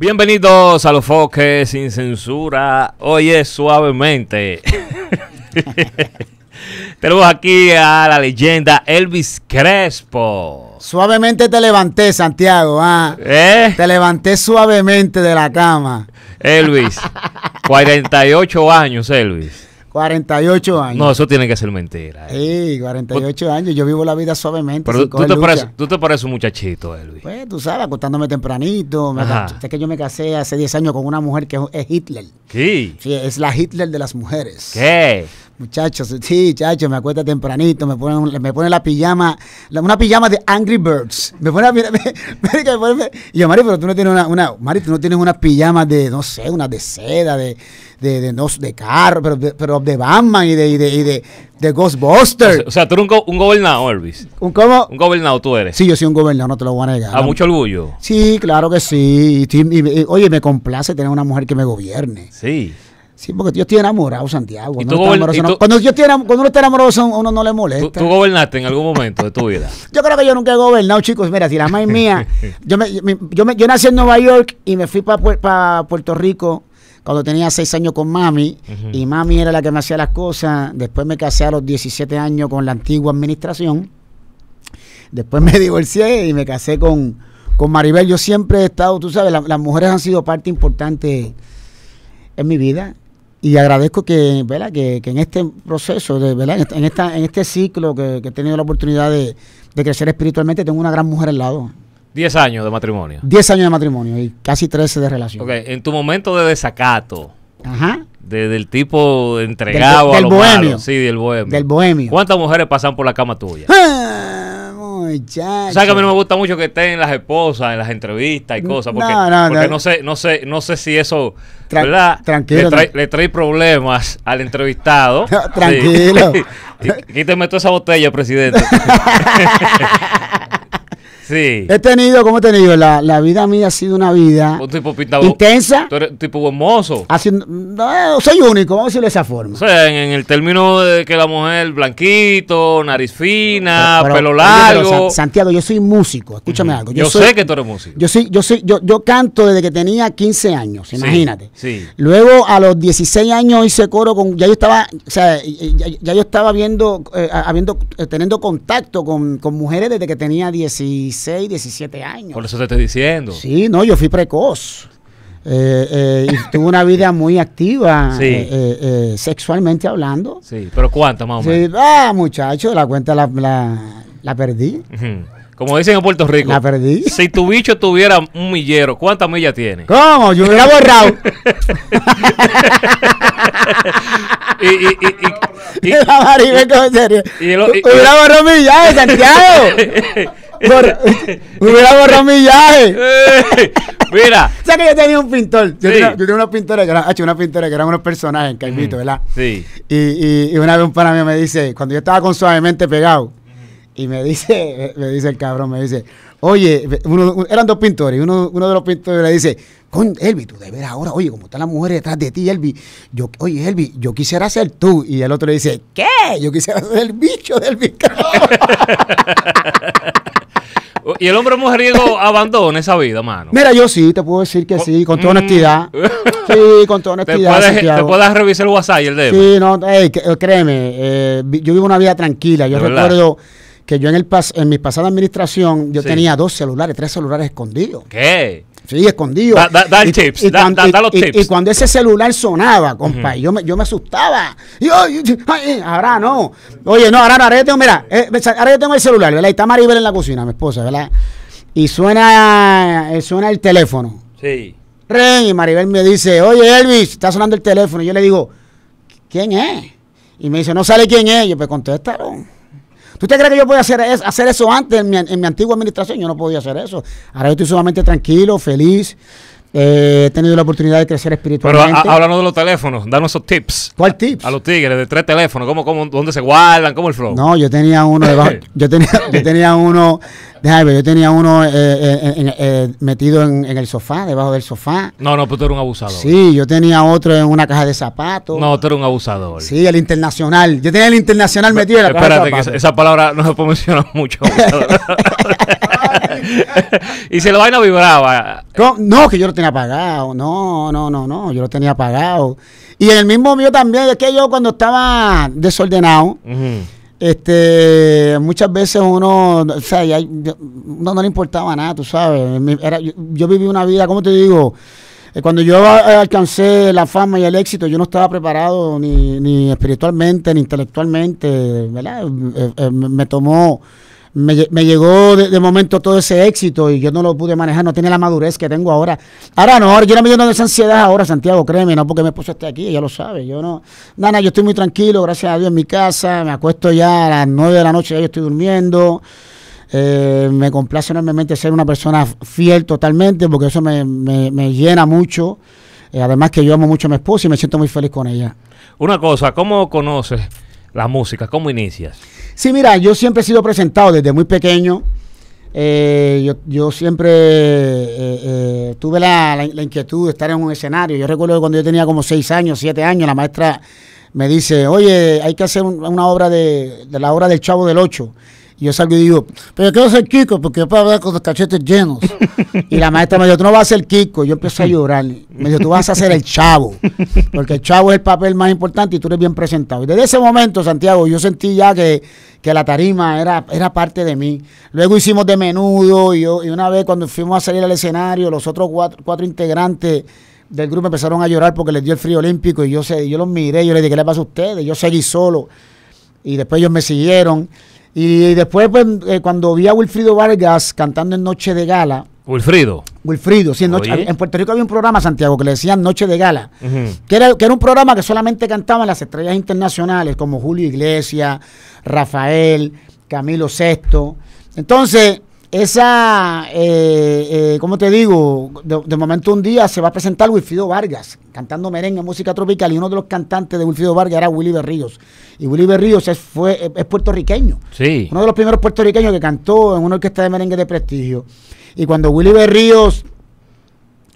Bienvenidos a los Foques sin censura. Hoy es suavemente. Tenemos aquí a la leyenda Elvis Crespo. Suavemente te levanté, Santiago. ¿ah? ¿Eh? Te levanté suavemente de la cama. Elvis, 48 años, Elvis. 48 años. No, eso tiene que ser mentira. Eh. Sí, 48 años. Yo vivo la vida suavemente. Pero tú, te pareces, un muchachito, Elvis. Eh, pues tú sabes, acostándome tempranito. Es que yo me casé hace 10 años con una mujer que es Hitler. Sí. Sí, es la Hitler de las mujeres. ¿Qué? Muchachos, sí, chacho, me acuesta tempranito, me ponen, me pone la pijama, una pijama de Angry Birds. Me me, y yo, Mari, pero tú no tienes una, una no tienes pijama de, no sé, una de seda, de, de, de, no, de carro, pero de, pero de Batman y de, de, Ghostbusters. O sea, tú eres un, gobernador, Elvis. ¿Un cómo? Un gobernador tú eres. Sí, yo soy un gobernador, no te lo voy a negar. A mucho orgullo. Sí, claro que sí. oye, me complace tener una mujer que me gobierne. Sí. Sí, porque yo estoy enamorado, Santiago. Cuando, enamorado, cuando, uno está enamorado, uno no le molesta. ¿Tú, gobernaste en algún momento de tu vida? yo creo que yo nunca he gobernado, chicos. Mira, si la madre mía. yo, yo, nací en Nueva York y me fui para Puerto Rico cuando tenía seis años con mami. Y mami era la que me hacía las cosas. Después me casé a los 17 años con la antigua administración. Después me divorcié y me casé con, con Maribel. Yo siempre he estado, tú sabes, las mujeres han sido parte importante en mi vida y agradezco que, ¿verdad? Que, que en este proceso, de, ¿verdad? En, esta, en este ciclo que, he tenido la oportunidad de, crecer espiritualmente, tengo una gran mujer al lado. Diez años de matrimonio. Diez años de matrimonio y casi trece de relación. Ok, en tu momento de desacato, Ajá. del tipo entregado del, del bohemio. Sí, del bohemio. Del bohemio. ¿Cuántas mujeres pasan por la cama tuya? ¡Ah! ¿Sabes que a mí no me gusta mucho que estén las esposas en las entrevistas y cosas, porque, no, sé, no sé, no sé si eso, ¿verdad? Le trae, problemas al entrevistado. tranquilo. Quíteme toda esa botella, presidente. Sí. He tenido, ¿cómo he tenido? La, la vida mía ha sido una vida tipo intensa. Tú eres tipo hermoso eh, soy único, vamos a decirlo de esa forma. en, el término de que la mujer blanquito, nariz fina, pelo largo. Santiago, yo soy músico, escúchame algo. Yo, sé que tú eres músico. Yo, sí yo, soy, yo, yo canto desde que tenía 15 años, imagínate. Luego a los 16 años hice coro con, ya yo estaba, o sea, ya, yo estaba viendo, eh, eh, teniendo contacto con, con mujeres desde que tenía 16 16, 17 años. Por eso te estoy diciendo. Sí, no, yo fui precoz. Eh, eh y tuve una vida muy activa eh, eh, sexualmente hablando. Sí, pero ¿cuánto más o menos? Sí, ah, muchacho, la cuenta la, la, perdí. Como dicen en Puerto Rico. La perdí. Si tu bicho tuviera un millero, ¿cuántas millas tiene? ¿Cómo? Yo hubiera borrado. y, y, y, y, y, la y, ¿cómo sería? Hubiera borrado millas, Santiago. hubiera borrado viaje Mira. o sea que yo tenía un pintor. Yo, tenía, unos pintores que eran, unos pintores que eran unos personajes, ¿verdad? Sí. Y, una vez un pana mío me dice, cuando yo estaba con suavemente pegado, y me dice, me dice el cabrón, me dice, oye, uno, eran dos pintores, uno, uno de los pintores le dice, con Elvi, tú de ver ahora, oye, como está la mujer detrás de ti, Elvi, yo, oye, Elvi, yo quisiera ser tú. Y el otro le dice, ¿qué? Yo quisiera ser el bicho del bicho. Y el hombre mujeriego abandona esa vida, mano. Mira, yo sí, te puedo decir que sí, con toda mm. honestidad. Sí, con toda honestidad. Te puedes, te revisar el WhatsApp y el dedo Sí, no, eh, créeme, eh, yo vivo una vida tranquila. Yo recuerdo que yo en, el pas en mi pasada administración, yo tenía dos celulares, tres celulares escondidos. ¿Qué? Sí, escondido. Da, y, tips, tips. Y, cuando ese celular sonaba, compa, yo, me, yo me asustaba. Eh, ahora no. Oye, no, ahora, ahora yo tengo, mira, eh, ahora yo tengo el celular, ¿verdad? está Maribel en la cocina, mi esposa, ¿verdad? Y suena, eh, suena el teléfono. Sí. y Maribel me dice, oye, Elvis, está sonando el teléfono. Y yo le digo, ¿quién es? Y me dice, no sale quién es. Y yo, pues contéstalo. ¿Tú te crees que yo podía hacer, es, hacer eso antes en mi, en mi antigua administración? Yo no podía hacer eso. Ahora yo estoy sumamente tranquilo, feliz. Eh, he tenido la oportunidad de crecer espiritualmente. Pero háblanos de los teléfonos, danos esos tips. ¿Cuál tips? A, los tigres, de tres teléfonos, ¿cómo, cómo, dónde se guardan? ¿Cómo el flow? No, yo tenía uno debajo, yo tenía, yo tenía uno, déjame yo tenía uno eh, eh, metido en, el sofá, debajo del sofá. No, no, pero pues tú eres un abusador. Sí, yo tenía otro en una caja de zapatos. No, tú eres un abusador. Sí, el internacional. Yo tenía el internacional metido en la Espérate, caja esa, palabra no se puede mucho. y se lo vaina vibraba. No, que yo lo tenía apagado, No, no, no, no. Yo lo tenía apagado. Y en el mismo mío también, es que yo cuando estaba desordenado. este muchas veces uno o sea no le importaba nada tú sabes yo, viví una vida cómo te digo eh, cuando yo alcancé la fama y el éxito yo no estaba preparado ni, espiritualmente ni intelectualmente eh, eh, me tomó me, llegó de, momento todo ese éxito y yo no lo pude manejar, no tiene la madurez que tengo ahora. Ahora no, ahora yo no me lleno de esa ansiedad ahora, Santiago, créeme, no porque me esposo esté aquí, ya lo sabe, yo no, nada, yo estoy muy tranquilo, gracias a Dios en mi casa, me acuesto ya a las 9 de la noche, ya yo estoy durmiendo. Eh, me complace enormemente ser una persona fiel totalmente porque eso me, me, llena mucho. Eh, además que yo amo mucho a mi esposa y me siento muy feliz con ella. Una cosa, ¿cómo conoces la música? ¿Cómo inicias? Sí, mira, yo siempre he sido presentado desde muy pequeño. Eh, yo, siempre eh, eh, tuve la, inquietud de estar en un escenario. Yo recuerdo cuando yo tenía como seis años, siete años, la maestra me dice, oye, hay que hacer una obra de, la obra del Chavo del Ocho yo salgo y digo, pero yo quiero ser Kiko porque yo puedo ver con los cachetes llenos. Y la maestra me dijo, tú no vas a ser Kiko. Yo empecé a llorar. Me dijo, tú vas a ser el chavo. Porque el chavo es el papel más importante y tú eres bien presentado. Y desde ese momento, Santiago, yo sentí ya que, la tarima era, era parte de mí. Luego hicimos de menudo y, una vez cuando fuimos a salir al escenario, los otros cuatro, integrantes del grupo empezaron a llorar porque les dio el frío olímpico y yo, sé yo los miré, yo les dije, ¿qué le pasa a ustedes? Yo seguí solo y después ellos me siguieron y después, pues, eh, cuando vi a Wilfrido Vargas cantando en Noche de Gala. Wilfrido. Wilfrido, sí, en, Puerto Rico había un programa, Santiago, que le decían Noche de Gala, que, era, que era un programa que solamente cantaban las estrellas internacionales como Julio Iglesias, Rafael, Camilo VI. Entonces, esa, como eh, eh, ¿cómo te digo? De, momento un día se va a presentar Wilfido Vargas cantando merengue, música tropical, y uno de los cantantes de Wilfido Vargas era Willy Berríos. Y Willy Berríos es, fue, es puertorriqueño. Sí. Uno de los primeros puertorriqueños que cantó en una orquesta de merengue de prestigio. Y cuando Willy Berríos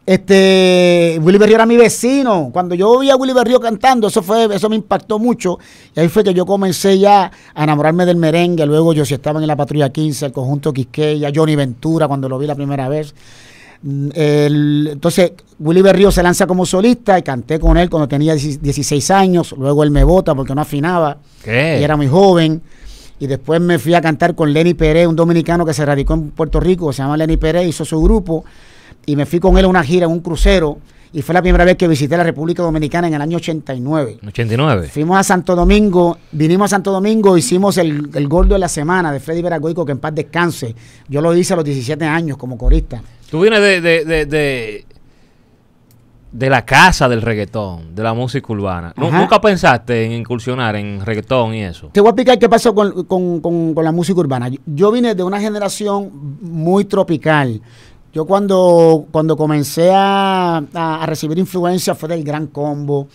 este, Willy Berrio era mi vecino. Cuando yo vi a Willy Berrío cantando, eso fue, eso me impactó mucho. Y ahí fue que yo comencé ya a enamorarme del merengue. Luego yo sí estaba en la patrulla 15, el conjunto Quisqueya, Johnny Ventura, cuando lo vi la primera vez. Mm, entonces, Willy Berrio se lanza como solista y canté con él cuando tenía 16 años. Luego él me vota porque no afinaba. era muy joven. Y después me fui a cantar con Lenny Pérez, un dominicano que se radicó en Puerto Rico, se llama Lenny Pérez, hizo su grupo y me fui con él a una gira, en un crucero, y fue la primera vez que visité la República Dominicana en el año 89. 89. Fuimos a Santo Domingo, vinimos a Santo Domingo, hicimos el, el gordo de la semana de Freddy Veragoico, que en paz descanse. Yo lo hice a los 17 años como corista. Tú vienes de, de, de, de, la casa del reggaetón, de la música urbana. ¿Nunca pensaste en incursionar en reggaetón y eso? Te voy a explicar qué pasó con, con la música urbana. Yo vine de una generación muy tropical yo cuando, cuando comencé a, recibir influencia fue del Gran Combo,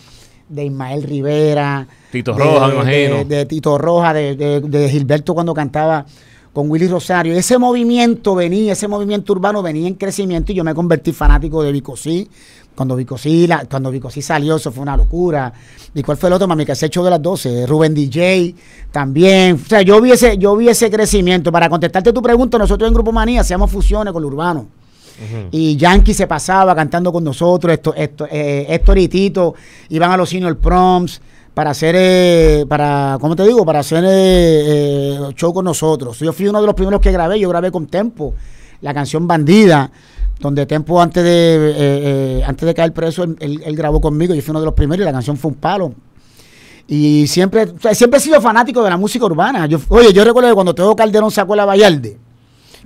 de Ismael Rivera. Tito de, Roja, me imagino. De, Tito Roja, de, Gilberto cuando cantaba con Willy Rosario. Ese movimiento venía, ese movimiento urbano venía en crecimiento y yo me convertí fanático de Vicosí. Cuando Vicosí, cuando Vicosí salió, eso fue una locura. ¿Y cuál fue el otro? Mami, que se echó de las 12. Rubén DJ también. O sea, yo vi, ese, yo vi ese crecimiento. Para contestarte tu pregunta, nosotros en Grupo Manía hacíamos fusiones con lo urbano. Y Yankee se pasaba cantando con nosotros, esto, esto, eh, Héctor y Tito iban a los senior proms para hacer, eh, para, ¿cómo te digo? Para hacer eh, show con nosotros. Yo fui uno de los primeros que grabé, yo grabé con Tempo, la canción Bandida, donde Tempo antes de, antes de caer preso, él, grabó conmigo, yo fui uno de los primeros y la canción fue un palo. Y siempre, siempre he sido fanático de la música urbana. oye, yo recuerdo que cuando Teo Calderón sacó la Vallarde,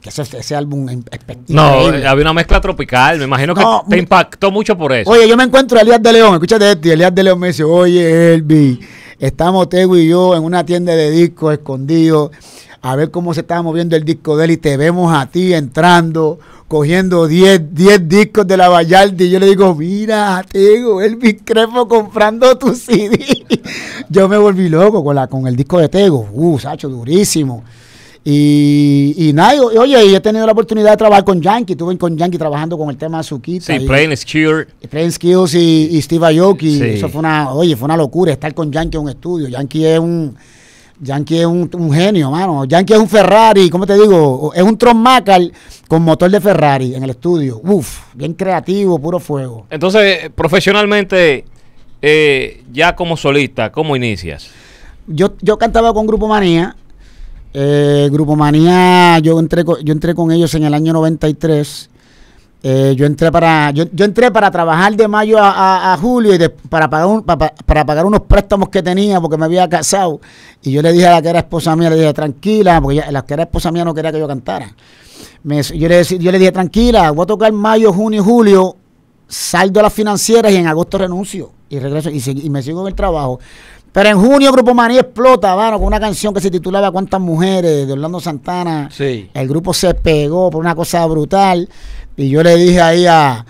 que ese, álbum espectacular. No, eh, había una mezcla tropical, me imagino que te impactó mucho por eso. Oye, yo me encuentro a Elías de León, escúchate esto, Elías de León me dice, oye, Elvi, estamos Tego y yo en una tienda de discos escondidos, a ver cómo se está moviendo el disco de él, y te vemos a ti entrando, cogiendo 10 discos de la Vallardi, y yo le digo, mira, Tego, Elvis Crepo comprando tu CD. yo me volví loco con, la, con el disco de Tego, uh, Sacho, durísimo. Y, y oye, y he tenido la oportunidad de trabajar con Yankee. Estuve con Yankee trabajando con el tema de kit. Sí, Plain Skills. Skills y, Steve Aoki. Eso fue una, oye, fue una locura estar con Yankee en un estudio. Yankee es un. Yankee es un, genio, mano. Yankee es un Ferrari, ¿cómo te digo? Es un Tron con motor de Ferrari en el estudio. Uf, bien creativo, puro fuego. Entonces, profesionalmente, eh, ya como solista, ¿cómo inicias? Yo, yo cantaba con Grupo Manía eh, Grupo Manía, yo entré, yo entré con ellos en el año 93. Eh, yo entré para yo, entré para trabajar de mayo a, julio y para, pagar para, pagar unos préstamos que tenía porque me había casado. Y yo le dije a la que era esposa mía, le dije, tranquila, porque la que era esposa mía no quería que yo cantara. yo, le, yo dije, tranquila, voy a tocar mayo, junio julio, saldo las financieras y en agosto renuncio y regreso y, y me sigo en el trabajo. Pero en junio Grupo Manía explota, mano, con una canción que se titulaba ¿Cuántas mujeres? de Orlando Santana. Sí. El grupo se pegó por una cosa brutal. Y yo le dije ahí a,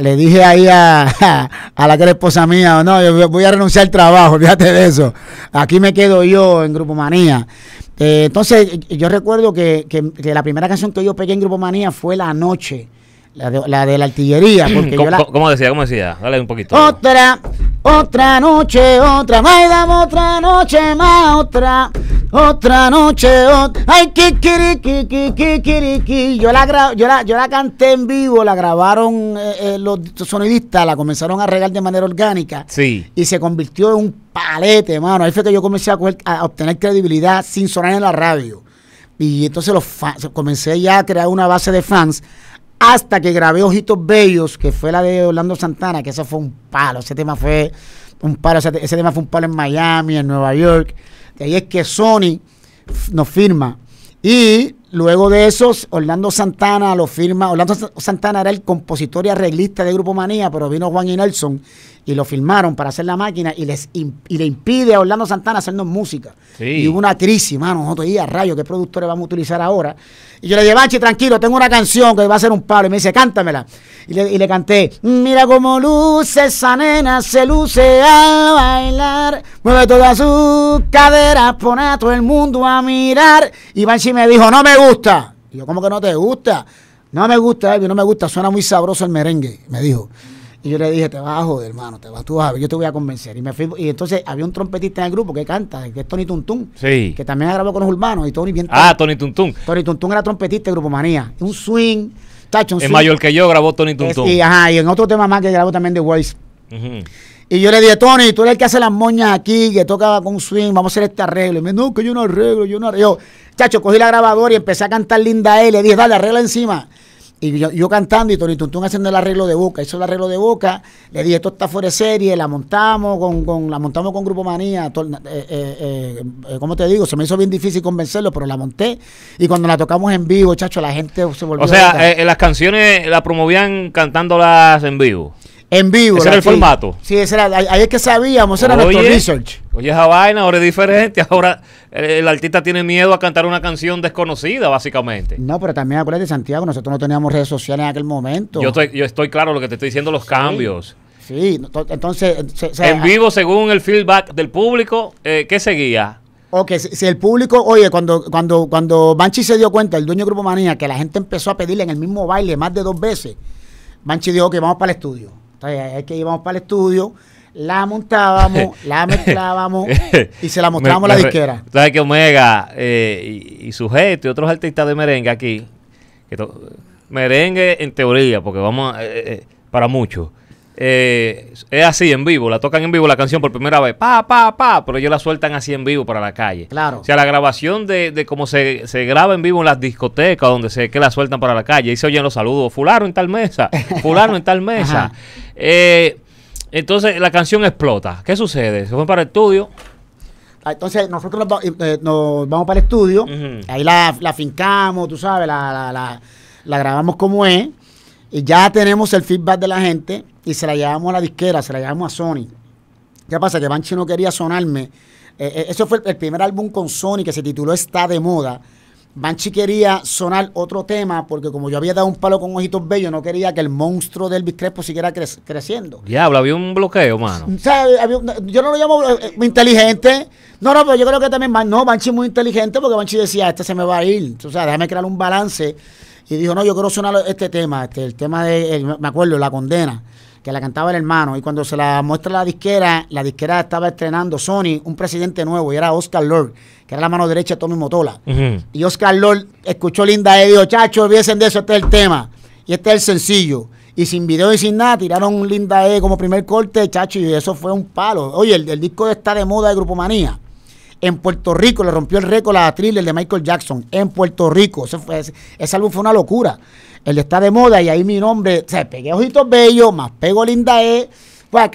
le dije ahí a, a, la que era esposa mía, no, yo voy a renunciar al trabajo, fíjate de eso. Aquí me quedo yo en Grupo Manía. Eh, entonces, yo recuerdo que, que, la primera canción que yo pegué en Grupo Manía fue La Noche la de, la artillería. Porque ¿Cómo, decía? ¿Cómo decía? Dale un poquito. Otra, otra noche, otra. Ay, otra noche más, otra. Otra noche, otra. Ay, ki, Yo la, yo, la, yo la canté en vivo, la grabaron eh, eh, los sonidistas, la comenzaron a regar de manera orgánica. Sí. Y se convirtió en un palete, mano. Ahí fue que yo comencé a, obtener credibilidad sin sonar en la radio. Y entonces los comencé ya a crear una base de fans hasta que grabé Ojitos Bellos, que fue la de Orlando Santana, que eso fue un palo, ese tema fue un palo, ese, tema fue un palo en Miami, en Nueva York. De ahí es que Sony nos firma. Y luego de esos, Orlando Santana lo firma. Orlando Santana era el compositor y arreglista de Grupo Manía, pero vino Juan y Nelson y lo filmaron para hacer la máquina y les le impide a Orlando Santana hacernos música. Y hubo una crisis, mano, nosotros, día rayo, ¿qué productores vamos a utilizar ahora? Y yo le dije, Banchi, tranquilo, tengo una canción que va a ser un palo. Y me dice, cántamela. Y le, canté, mira cómo luce esa nena, se luce a bailar. Mueve toda su cadera, pone a todo el mundo a mirar. Y Banshee me dijo, no me gusta. Y yo, ¿cómo que no te gusta? No me gusta, no me gusta, suena muy sabroso el merengue, me dijo. Y yo le dije, te vas a joder, hermano, te vas, tú a ver, yo te voy a convencer. Y me y entonces había un trompetista en el grupo que canta, que es Tony Tuntún, que también ha grabado con los hermanos, y Tony bien. Ah, Tony Tuntún. Tony Tuntún era trompetista de Grupo Manía. Un swing, chacho un Es mayor que yo, grabó Tony Tuntún. Sí, ajá, y en otro tema más que grabó también de Waze. Y yo le dije, Tony, tú eres el que hace las moñas aquí, que toca con swing, vamos a hacer este arreglo. Y me dijo, no, que yo no arreglo, yo no arreglo. Yo, chacho, cogí la grabadora y empecé a cantar linda él. Le dije, dale, arregla encima. Y yo, cantando y Tony Tuntún haciendo el arreglo de boca. Hizo el arreglo de boca. Le dije, esto está fuera de serie, la montamos con, la montamos con Grupo Manía. Como eh, eh, eh, ¿Cómo te digo? Se me hizo bien difícil convencerlo, pero la monté. Y cuando la tocamos en vivo, chacho, la gente se volvió. O sea, las canciones la promovían cantándolas en vivo. En vivo. Ese era el formato. Sí, ahí es que sabíamos, era nuestro research. Oye, esa vaina ahora es diferente. Ahora eh, el artista tiene miedo a cantar una canción desconocida, básicamente. No, pero también acuérdate, Santiago, nosotros no teníamos redes sociales en aquel momento. Yo estoy, yo estoy claro lo que te estoy diciendo, los cambios. Sí, entonces... en vivo, según el feedback del público, eh, ¿qué seguía? Ok, si, si, el público, oye, cuando, cuando, cuando Banchi se dio cuenta, el dueño de Grupo Manía, que la gente empezó a pedirle en el mismo baile más de dos veces, Banchi dijo que íbamos vamos para el estudio. Entonces, es que íbamos para el estudio la montábamos, la mezclábamos y se la mostrábamos la disquera. ¿Sabes que Omega eh, y, y, Sujeto y otros artistas de merengue aquí, merengue en teoría, porque vamos eh, eh, para mucho es así en vivo, la tocan en vivo la canción por primera vez, pa, pa, pa, pero ellos la sueltan así en vivo para la calle. Claro. O sea, la grabación de, cómo se, graba en vivo en las discotecas, donde se que la sueltan para la calle, y se oyen los saludos, fulano en tal mesa, fulano en tal mesa. eh, entonces la canción explota. ¿Qué sucede? Se fue para el estudio. Ah, entonces nosotros eh, eh, nos vamos para el estudio, ahí la, fincamos, tú sabes, la, grabamos como es, y ya tenemos el feedback de la gente y se la llevamos a la disquera, se la llevamos a Sony. ¿Qué pasa? Que Banchi no quería sonarme. Eh, eso fue el, primer álbum con Sony que se tituló Está de moda. Banchi quería sonar otro tema porque como yo había dado un palo con ojitos bellos, no quería que el monstruo del Biscrepo siguiera creciendo. Diablo, había un bloqueo, mano. yo no lo llamo eh, eh, inteligente. No, no, pero yo creo que también, no, Manchi muy inteligente porque Banchi decía, este se me va a ir. O sea, déjame crear un balance. Y dijo, no, yo quiero sonar este tema, este, el tema de, me acuerdo, la condena que la cantaba el hermano. Y cuando se la muestra la disquera, la disquera estaba estrenando Sony, un presidente nuevo, y era Oscar Lord, que era la mano derecha de Tommy Motola. Y Oscar Lord escuchó Linda E y dijo, chacho, olvídense de eso, este es el tema. Y este es el sencillo. Y sin video y sin nada, tiraron Linda E como primer corte, chacho, y eso fue un palo. Oye, el, disco está de moda de Grupo Manía. En Puerto Rico le rompió el récord a Thriller de Michael Jackson. En Puerto Rico. ese álbum fue una locura él está de moda y ahí mi nombre, se sea, pegué Ojitos Bellos, más pego Linda E. Pues,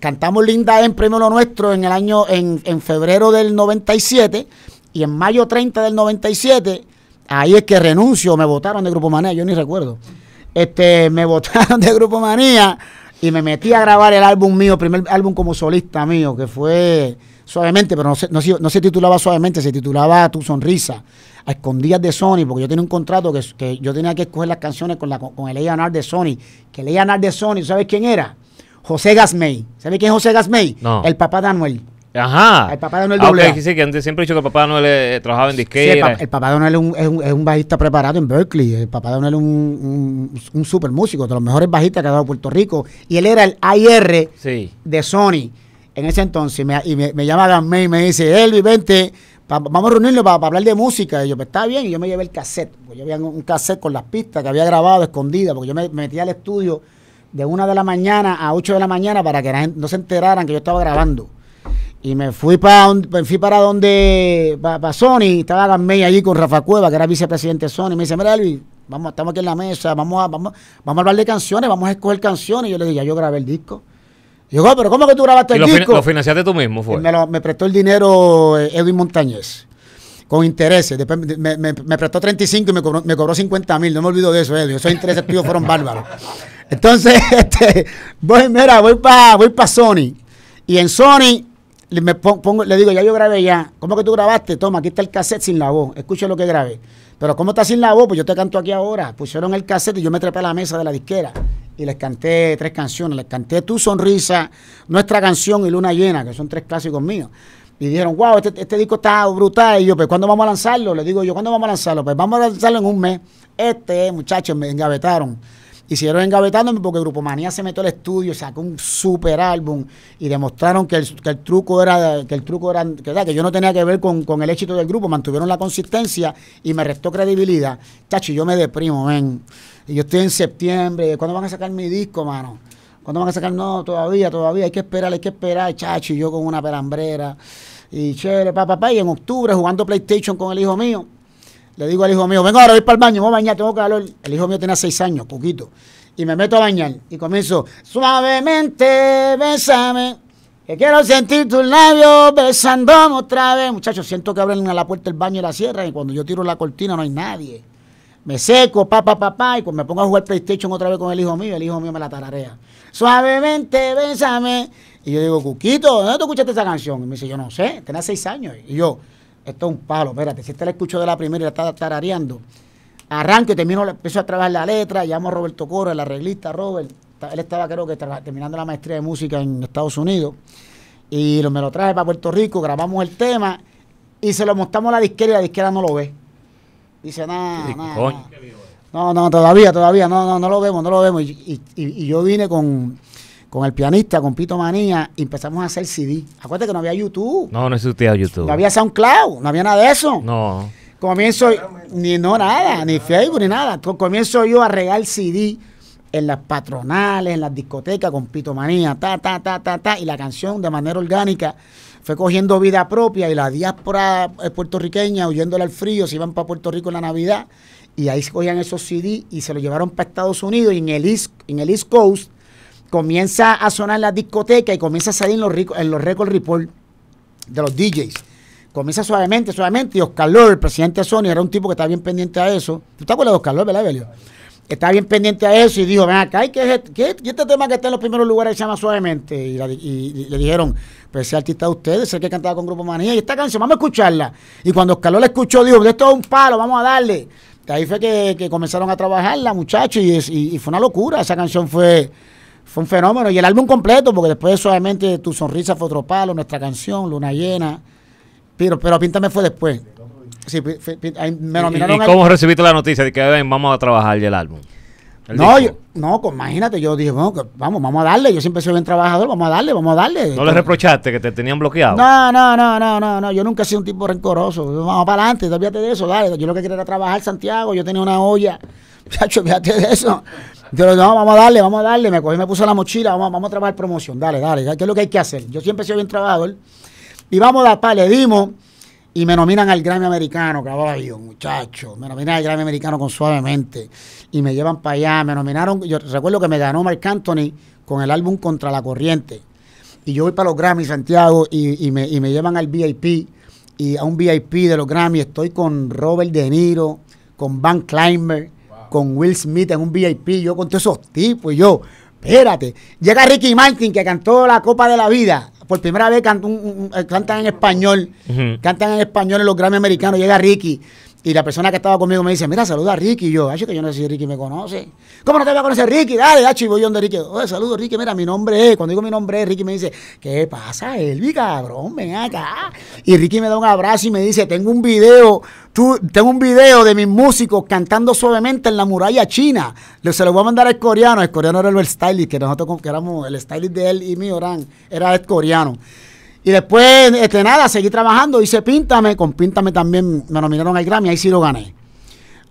cantamos Linda E en Premio Lo Nuestro en el año, en, febrero del 97 y en mayo 30 del 97, ahí es que renuncio, me votaron de Grupo Manía, yo ni recuerdo. Este, me votaron de Grupo Manía y me metí a grabar el álbum mío, primer álbum como solista mío, que fue suavemente, pero no se, no, se, titulaba suavemente, se titulaba Tu Sonrisa, a escondidas de Sony, porque yo tenía un contrato que, que yo tenía que escoger las canciones con, la, con el A&R de Sony, que el A&R de Sony, ¿sabes quién era? José Gasmey. ¿Sabes quién es José Gasmey? El papá de Anuel. Ajá. El papá de Anuel ah, sí, que antes siempre he dicho que el papá de Anuel eh, trabajaba en disquera. el, papá de Anuel es un, bajista preparado en Berkeley. El papá de Anuel es un, un, super músico, de los mejores bajistas que ha dado Puerto Rico. Y él era el A&R de Sony en ese entonces, me, y me, llama y me dice, Elvi, vente, vamos a reunirnos para hablar de música. Y yo, pues está bien, y yo me llevé el cassette, porque yo había un cassette con las pistas que había grabado escondida, porque yo me, metí al estudio de una de la mañana a 8 de la mañana para que la gente no se enteraran que yo estaba grabando. Y me fui para para donde, para Sony, estaba May allí con Rafa Cueva, que era vicepresidente de Sony, y me dice, mira Elvi, vamos, estamos aquí en la mesa, vamos a, vamos, vamos a hablar de canciones, vamos a escoger canciones. Y yo le dije, ya yo grabé el disco yo, ah, pero ¿cómo que tú grabaste el disco? Lo financiaste tú mismo, fue. Me, prestó el dinero eh, Edwin Montañez con intereses. Después me, prestó 35 y me cobró, me 50 mil. No me olvido de eso, Edwin. Eh, esos intereses tuyos fueron bárbaros. Entonces, este, voy, mira, voy para voy Sony. Y en Sony le digo, ya yo grabé ya. ¿Cómo que tú grabaste? Toma, aquí está el cassette sin la voz. Escucha lo que grabé. Pero ¿cómo está sin la voz? Pues yo te canto aquí ahora. Pusieron el cassette y yo me trepé a la mesa de la disquera y les canté tres canciones. Les canté Tu Sonrisa, Nuestra Canción y Luna Llena, que son tres clásicos míos. Y dijeron, wow, este, este, disco está brutal. Y yo, pues, ¿cuándo vamos a lanzarlo? Le digo yo, ¿cuándo vamos a lanzarlo? Pues, vamos a lanzarlo en un mes. Este, muchachos, me engavetaron. Y siguieron engavetándome porque Grupo Manía se metió al estudio, sacó un super álbum y demostraron que el, truco era, que el truco era, que, yo no tenía que ver con, el éxito del grupo, mantuvieron la consistencia y me restó credibilidad. Chachi, yo me deprimo, ven. Y yo estoy en septiembre, ¿cuándo van a sacar mi disco, mano? ¿Cuándo van a sacar? No, todavía, todavía, hay que esperar, hay que esperar, chachi, yo con una pelambrera. Y chévere, papá, papá, y en octubre jugando PlayStation con el hijo mío le digo al hijo mío, vengo ahora, ir para el baño, voy a bañar, tengo calor. El hijo mío tenía seis años, poquito. Y me meto a bañar y comienzo, suavemente, bésame. Que quiero sentir tus labios besándome otra vez. Muchachos, siento que abren a la puerta el baño y la cierran. Y cuando yo tiro la cortina no hay nadie. Me seco, papá, papá, y cuando me pongo a jugar PlayStation otra vez con el hijo mío, el hijo mío me la tararea. Suavemente, bésame. Y yo digo, Cuquito, ¿dónde tú escuchaste esa canción? Y me dice, yo no sé, tenía seis años. Y yo, esto es un palo, espérate, si usted la escucho de la primera y la está tarareando, arranco y termino, empiezo a trabajar la letra, llamo a Roberto Corre, el arreglista Robert, él estaba creo que terminando la maestría de música en Estados Unidos, y lo, me lo traje para Puerto Rico, grabamos el tema y se lo mostramos a la disquera y la disquera no lo ve. Dice, nada, No, no, todavía, todavía, no, no, no lo vemos, no lo vemos. Y, y yo vine con con el pianista, con Pito Manía, y empezamos a hacer CD. Acuérdate que no había YouTube. No, no existía YouTube. No había SoundCloud, no había nada de eso. No. Comienzo, ni no nada, ni Facebook, ni nada. Comienzo yo a regar CD en las patronales, en las discotecas, con Pito Manía, ta, ta, ta, ta, ta, y la canción de manera orgánica fue cogiendo vida propia y la diáspora eh, puertorriqueña, huyéndole al frío, se iban para Puerto Rico en la Navidad, y ahí cogían esos CD y se los llevaron para Estados Unidos y en el en el East Coast comienza a sonar la discoteca y comienza a salir en los, en los report de los DJs. Comienza suavemente, suavemente. Y Oscar López el presidente de Sony, era un tipo que estaba bien pendiente a eso. ¿Tú te acuerdas de Oscar Lord, verdad, Belio? Estaba bien pendiente a eso y dijo, ven acá, ¿qué es este, qué, este tema que está en los primeros lugares se llama Suavemente? Y, le dijeron, pues ese artista de ustedes, el que cantaba con Grupo Manía, y esta canción, vamos a escucharla. Y cuando Oscar Lord la escuchó, dijo, esto es un palo, vamos a darle. ahí fue que, comenzaron a trabajarla, muchachos, y, y fue una locura. Esa canción fue fue un fenómeno. Y el álbum completo, porque después suavemente Tu Sonrisa fue otro palo, nuestra canción, Luna Llena. Pero, pero Píntame fue después. Sí, me nominaron ¿Y, cómo recibiste la noticia de que ven, vamos a trabajar el álbum? no, no, imagínate, yo dije, vamos, vamos a darle, yo siempre soy bien trabajador, vamos a darle, vamos a darle. ¿No le reprochaste que te tenían bloqueado? No, no, no, no, no, yo nunca he sido un tipo rencoroso, vamos para adelante, olvídate de eso, dale, yo lo que quería era trabajar Santiago, yo tenía una olla, chacho, olvídate de eso no, vamos a darle, vamos a darle. Me cogí, me puso la mochila, vamos, a trabajar promoción. Dale, dale, ¿qué es lo que hay que hacer? Yo siempre soy bien trabajador. Y vamos a dar, pa, le dimos. Y me nominan al Grammy Americano, caballo, muchacho. Me nominan al Grammy Americano con suavemente. Y me llevan para allá. Me nominaron, yo recuerdo que me ganó Mark Anthony con el álbum Contra la Corriente. Y yo voy para los Grammy Santiago y, me, y me llevan al VIP. Y a un VIP de los Grammy estoy con Robert De Niro, con Van Climber, con Will Smith en un VIP, yo con todos esos tipos, y yo, espérate, llega Ricky Martin que cantó la Copa de la Vida, por primera vez cantan en español, cantan en español en los Grammy americanos, llega Ricky. Y la persona que estaba conmigo me dice, mira, saluda a Ricky. Y yo, ay, que yo no sé si Ricky me conoce. ¿Cómo no te voy a conocer, Ricky? Dale, hacho, y voy donde Ricky. Oye, saludo, Ricky, mira, mi nombre es. Cuando digo mi nombre es, Ricky me dice, ¿qué pasa, Elvi, cabrón? Ven acá. Y Ricky me da un abrazo y me dice, tengo un video, tú, tengo un video de mis músicos cantando suavemente en la muralla china. Se lo voy a mandar al coreano. El coreano era el stylist, que nosotros que éramos, el stylist de él y mío orán. era el coreano. Y después, este, nada, seguí trabajando, hice Píntame, con Píntame también me nominaron al Grammy, ahí sí lo gané.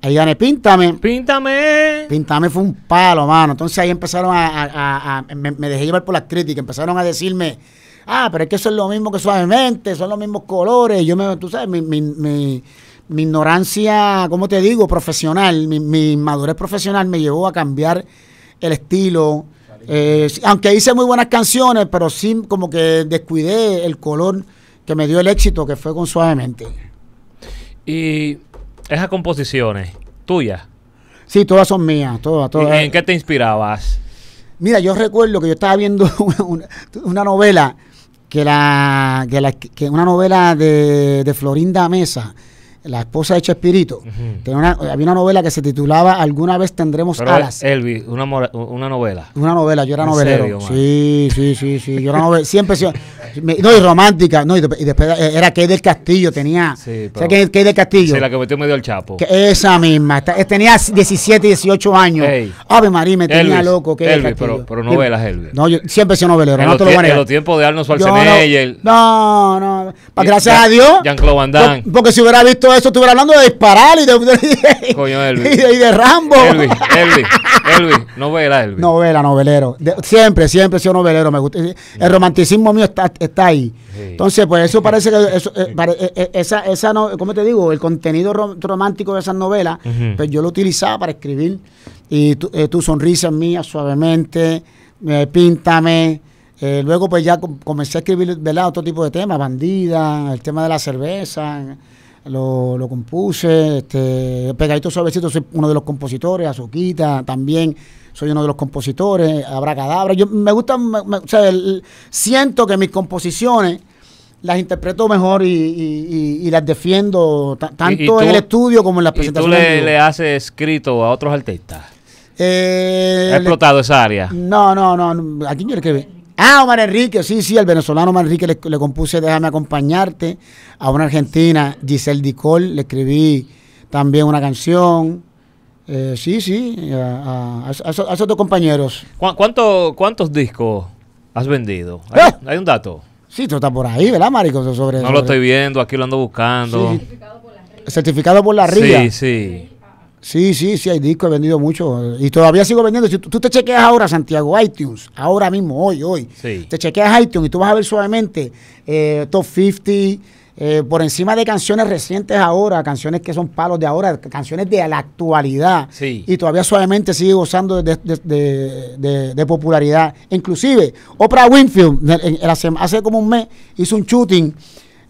Ahí gané Píntame. Píntame. Píntame fue un palo, mano. Entonces ahí empezaron a, me, dejé llevar por las críticas, empezaron a decirme, ah, pero es que eso es lo mismo que suavemente, son los mismos colores. Yo me, tú sabes, mi, mi, mi, mi ignorancia, ¿cómo te digo? Profesional, mi, mi madurez profesional me llevó a cambiar el estilo eh, aunque hice muy buenas canciones, pero sí como que descuidé el color que me dio el éxito, que fue con Suavemente. Y esas composiciones, tuyas. Sí, todas son mías, todas, todas. ¿En qué te inspirabas? Mira, yo recuerdo que yo estaba viendo una, novela que la, una novela de Florinda Mesa la esposa de Chespirito. había una novela que se titulaba Alguna vez tendremos alas. Elvis, una, novela. Una novela, yo era novelero. sí, sí, sí, sí, yo era novelero. Siempre, siempre no, y romántica, no, y, después eh, era Kay del Castillo, tenía. Sí, o sea, Kay, del Castillo. Sí, la que metió medio el chapo. esa misma, eh, tenía 17, 18 años. Ave María, me tenía loco. Pero, novelas, Elvis. No, yo siempre he sido novelero, no te lo En los tiempos de Arnold Schwarzenegger. No, no, no, gracias a Dios. porque si hubiera visto eso, estuviera hablando de disparar y de, Rambo. Elvis, Elvis, novela, Elvis. Novela, novelero. siempre, siempre he sido novelero. Me eh, El romanticismo mío está, ahí. Entonces, pues eso parece que. Eh, eh, esa, esa ¿Cómo te digo? El contenido romántico de esas novelas, pues yo lo utilizaba para escribir. Y tu, sonrisa mía, suavemente. píntame eh, luego pues ya comencé a escribir otro tipo de temas, bandida, el tema de la cerveza, lo, compuse, este, Pegadito Suavecito soy uno de los compositores, Azuquita también soy uno de los compositores, Abracadabra, yo me gusta, o sea, siento que mis composiciones las interpreto mejor y, las defiendo tanto en el estudio como en las presentaciones. ¿Y tú le, le haces escrito a otros artistas? Eh, ¿Ha explotado esa área? No, no, no. aquí quién yo le Ah, Omar Enrique, sí, sí, el venezolano Omar Enrique le, compuse Déjame acompañarte. A una argentina, Giselle Dicol, le escribí también una canción. Eh, sí, sí, a, a, esos, dos compañeros. ¿Cuánto, ¿Cuántos discos has vendido? ¿Hay, ¡Ah! un dato? Sí, tú estás por ahí, ¿verdad, Marico? Sobre, no lo estoy viendo, aquí lo ando buscando. Certificado por la RIA. Sí, sí. Sí, sí, sí, hay discos, he vendido mucho. Y todavía sigo vendiendo. Si tú, te chequeas ahora, Santiago, iTunes, ahora mismo, hoy, hoy. Te chequeas iTunes y tú vas a ver suavemente eh, Top 50, eh, por encima de canciones recientes ahora, canciones que son palos de ahora, canciones de la actualidad. Sí. Y todavía suavemente sigue gozando de, popularidad. Inclusive, Oprah Winfield, hace como un mes, hizo un shooting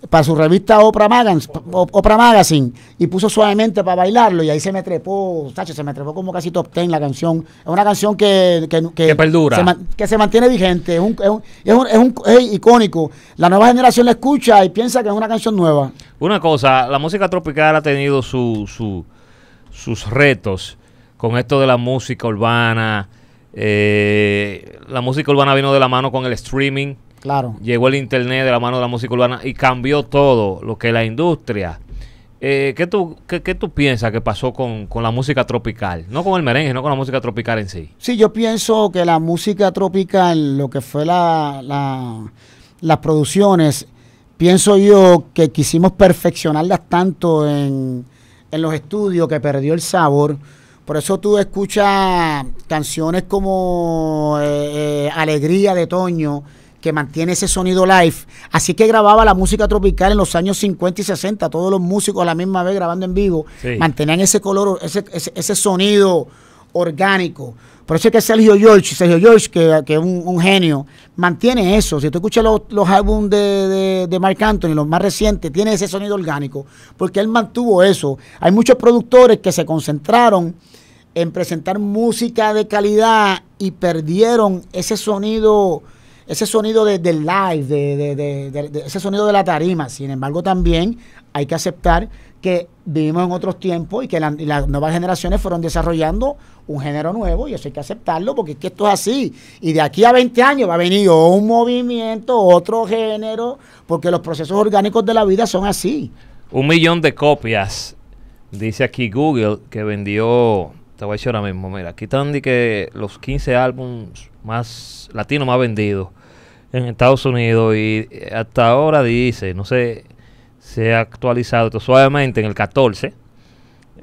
para su revista Oprah Magazine, Oprah Magazine y puso suavemente para bailarlo y ahí se me trepó, tacho, se me trepó como casi top ten la canción. Es una canción que, perdura. Se, que se mantiene vigente, es, es, un, icónico. La nueva generación la escucha y piensa que es una canción nueva. Una cosa, la música tropical ha tenido su, su, sus retos con esto de la música urbana. Eh, la música urbana vino de la mano con el streaming Claro. Llegó el internet de la mano de la música urbana y cambió todo lo que la industria. Eh, ¿qué, tú, qué, tú piensas que pasó con, la música tropical? No con el merengue, no con la música tropical en sí. Sí, yo pienso que la música tropical, lo que fue la, las producciones, pienso yo que quisimos perfeccionarlas tanto en, los estudios que perdió el sabor. Por eso tú escuchas canciones como eh, eh, Alegría de Toño, que mantiene ese sonido live. Así que grababa la música tropical en los años 50 y 60, todos los músicos a la misma vez grabando en vivo, mantenían ese color, ese, ese, sonido orgánico. Por eso es que Sergio George, Sergio George, que, que es un, genio, mantiene eso. Si tú escuchas los, álbumes de, de, de, Mark Anthony, los más recientes, tiene ese sonido orgánico, porque él mantuvo eso. Hay muchos productores que se concentraron en presentar música de calidad y perdieron ese sonido ese sonido del live, de, ese sonido de la tarima. Sin embargo, también hay que aceptar que vivimos en otros tiempos y que las nuevas generaciones fueron desarrollando un género nuevo y eso hay que aceptarlo porque es que esto es así. Y de aquí a 20 años va a venir un movimiento, otro género, porque los procesos orgánicos de la vida son así. Un millón de copias, dice aquí Google, que vendió te voy a decir ahora mismo, mira, aquí están que los 15 álbumes más latinos más vendidos en Estados Unidos y eh, hasta ahora dice, no sé, se ha actualizado suavemente en el 14.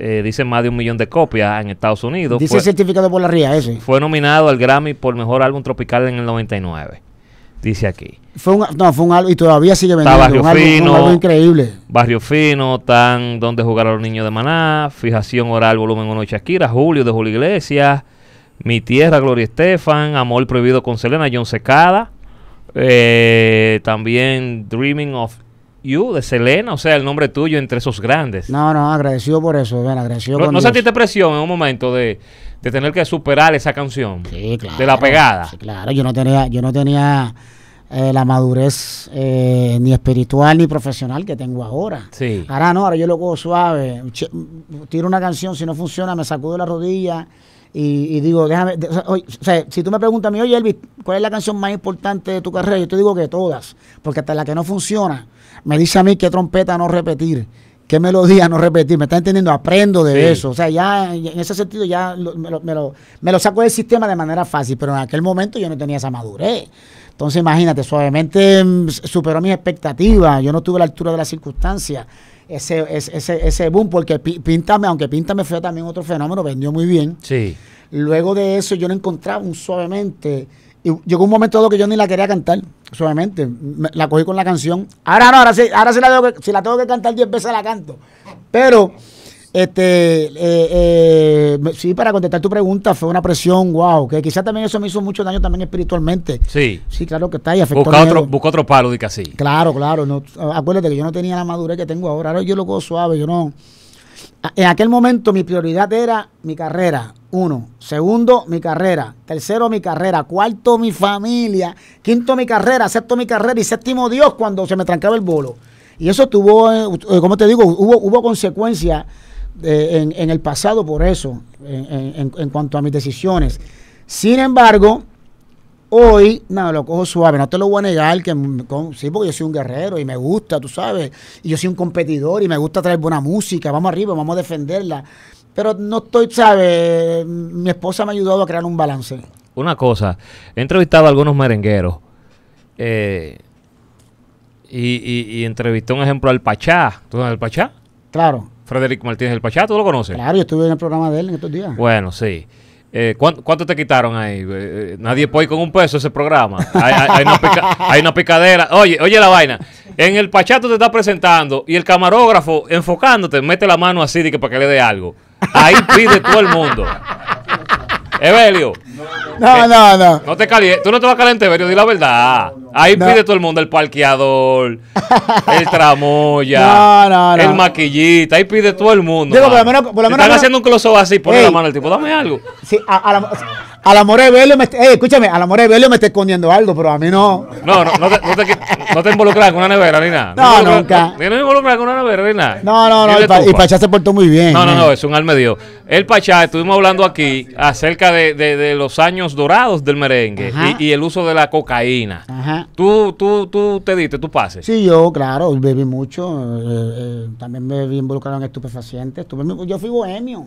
Eh, dice más de un millón de copias en Estados Unidos. Dice fue, certificado por la RIA ese. Fue nominado al Grammy por mejor álbum tropical en el 99. Dice aquí. Fue un, no, fue un álbum y todavía sigue vendiendo. un Álbum, increíble. Barrio Fino, tan Donde jugar a los niños de Maná, Fijación Oral, Volumen 1 de Shakira, Julio de Julio Iglesias, Mi Tierra, Gloria Estefan, Amor Prohibido con Selena, John Secada. Eh, también Dreaming of You de Selena, o sea, el nombre tuyo entre esos grandes. No, no, agradecido por eso, agradecido. ¿No, ¿no sentiste presión en un momento de, tener que superar esa canción? De la pegada. claro, yo no tenía, yo no tenía eh, la madurez eh, ni espiritual ni profesional que tengo ahora. Sí. Ahora no, ahora yo lo cojo suave. Tiro una canción, si no funciona, me sacudo la rodilla y, digo, déjame, o sea, si tú me preguntas a mí, oye Elvis, ¿cuál es la canción más importante de tu carrera? Yo te digo que todas, porque hasta la que no funciona, me dice a mí qué trompeta no repetir, qué melodía no repetir, ¿me estás entendiendo? Aprendo de eso, o sea, ya en ese sentido ya me, lo, me, lo, me lo saco del sistema de manera fácil, pero en aquel momento yo no tenía esa madurez. Entonces imagínate, suavemente mm, superó mis expectativas, yo no tuve la altura de las circunstancias ese, ese, ese boom, porque Píntame, aunque Píntame fue también otro fenómeno, vendió muy bien. Sí. Luego de eso yo no encontraba un suavemente. Y llegó un momento dado que yo ni la quería cantar, suavemente. la cogí con la canción. Ahora no, ahora sí, ahora sí la, tengo si la tengo que cantar 10 veces la canto. Pero este, eh, eh, sí, para contestar tu pregunta, fue una presión, wow, que quizás también eso me hizo mucho daño también espiritualmente. Sí. Sí, claro que está y afectó. Busca otro, buscó otro palo, de así. Claro, claro. No, acuérdate que yo no tenía la madurez que tengo ahora. yo lo cojo suave, yo no. En aquel momento mi prioridad era mi carrera, uno. Segundo, mi carrera. Tercero, mi carrera. Cuarto, mi familia. Quinto, mi carrera. Sexto, mi carrera. Y séptimo, Dios, cuando se me trancaba el bolo. Y eso tuvo, eh, como te digo, hubo, hubo consecuencias eh, en, el pasado por eso, en, cuanto a mis decisiones. Sin embargo, hoy, nada, lo cojo suave, no te lo voy a negar, que mm, sí, porque yo soy un guerrero y me gusta, tú sabes, y yo soy un competidor y me gusta traer buena música, vamos arriba, vamos a defenderla. Pero no estoy, ¿sabes? Mm, mi esposa me ha ayudado a crear un balance. Una cosa, he entrevistado a algunos merengueros. Eh, y, y, entrevistó un ejemplo al Pachá. ¿Tú sabes al Pachá? Claro. Frederick Martínez del Pachato. ¿tú lo conoces? Claro, yo estuve en el programa de él en estos días. Bueno, sí. Eh, ¿cuánto, te quitaron ahí? Eh, eh, nadie puede ir con un peso ese programa. Hay, una picadera. Oye, oye la vaina. En el pachato te está presentando y el camarógrafo enfocándote mete la mano así de que para que le dé algo. Ahí pide todo el mundo. Evelio. No, eh, no, no. No te calientes. Tú no te vas a calentar, Evelio, di la verdad. Ahí pide todo el mundo el parqueador, el tramoya, el maquillita. Ahí pide todo el mundo. Digo, por lo menos, están haciendo un close así, ponle la mano al tipo, dame algo. Sí, a la, a la More Belio me eh, escúchame, a la me está escondiendo algo, pero a mí no. No, no, no te, involucras con una nevera ni nada. No, no nunca. No, me involucras con una nevera ni nada. No, no, no. Y, Pachá se portó muy bien. No, no, eh. no, es un almedío. El Pachá, estuvimos hablando aquí acerca de, de, de los años dorados del merengue y, el uso de la cocaína. Ajá. Tú, tú, tú te diste tu pase. Sí, yo, claro, bebí mucho. Eh, también me vi involucrado en estupefacientes. Yo fui bohemio.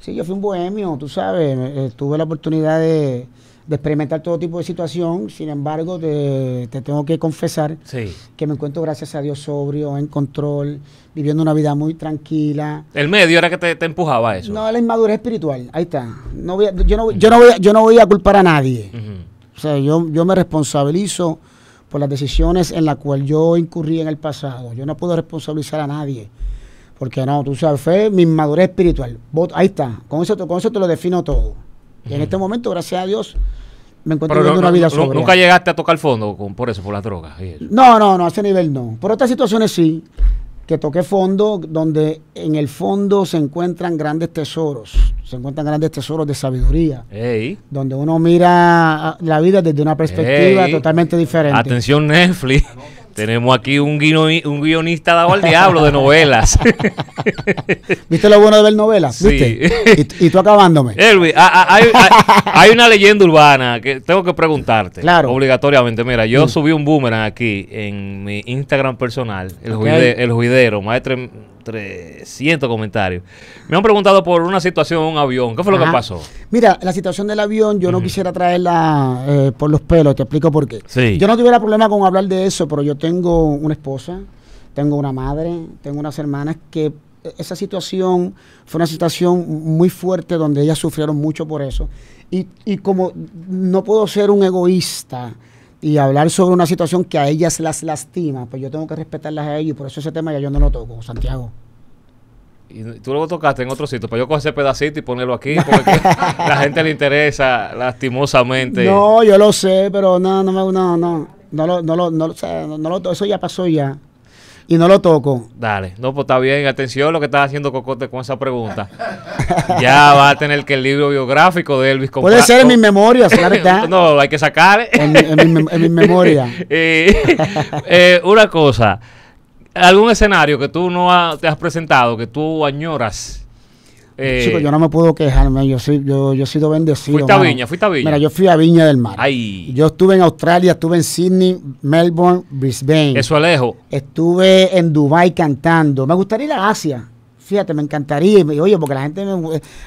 Sí, yo fui un bohemio, tú sabes, eh, eh, tuve la oportunidad de, experimentar todo tipo de situación, sin embargo, te, tengo que confesar que me encuentro, gracias a Dios, sobrio, en control, viviendo una vida muy tranquila. ¿El medio era que te, empujaba a eso? No, la inmadurez espiritual, ahí está. yo, no, voy a, culpar a nadie. O sea, yo, yo me responsabilizo por las decisiones en las cuales yo incurrí en el pasado. Yo no puedo responsabilizar a nadie. Porque no, tú sabes, fe, mi madurez espiritual. Ahí está, con eso, con eso te lo defino todo. Y en este momento, gracias a Dios, me encuentro viviendo una vida no, ¿Nunca llegaste a tocar fondo por eso, por las drogas? No, no, no, a ese nivel no. Por otras situaciones sí, que toqué fondo, donde en el fondo se encuentran grandes tesoros, se encuentran grandes tesoros de sabiduría. Donde uno mira la vida desde una perspectiva totalmente diferente. Atención Netflix. Tenemos aquí un, guionista, un guionista dado al diablo de novelas. ¿Viste lo bueno de ver novelas? Y, tú acabándome. Elvi, ah, ah, hay, una leyenda urbana que tengo que preguntarte. Claro. Obligatoriamente. Mira, yo subí un boomerang aquí en mi Instagram personal, el, el juidero, maestro 300 comentarios. Me han preguntado por una situación en un avión. ¿Qué fue lo que pasó? Mira, la situación del avión yo no quisiera traerla eh, por los pelos, te explico por qué. Yo no tuviera problema con hablar de eso, pero yo tengo una esposa, tengo una madre, tengo unas hermanas que eh, esa situación fue una situación muy fuerte donde ellas sufrieron mucho por eso. Y, y como no puedo ser un egoísta y hablar sobre una situación que a ellas las lastima, pues yo tengo que respetarlas a ellas y por eso ese tema ya yo no lo toco, Santiago. Y tú lo tocaste en otro sitio, Pues yo cojo ese pedacito y ponerlo aquí porque la gente le interesa lastimosamente. No, yo lo sé, pero no, no, no, no, no, no, no, eso ya pasó ya y no lo toco. Dale, no, pues está bien, atención lo que está haciendo Cocote con esa pregunta. ya va a tener que el libro biográfico de Elvis Puede ser en mis memorias, claro no, hay que sacar. ¿eh? en, mi, memoria. Eh, una cosa, algún escenario que tú no te has presentado, que tú añoras eh, yo no me puedo quejarme, yo, he sido bendecido. Fuiste a Viña, fuiste a Viña. Mira, yo fui a Viña del Mar. Yo estuve en Australia, estuve en Sydney, Melbourne, Brisbane. Eso lejos. Estuve en Dubai cantando. Me gustaría ir a Asia. Fíjate, me encantaría. Oye, porque la gente,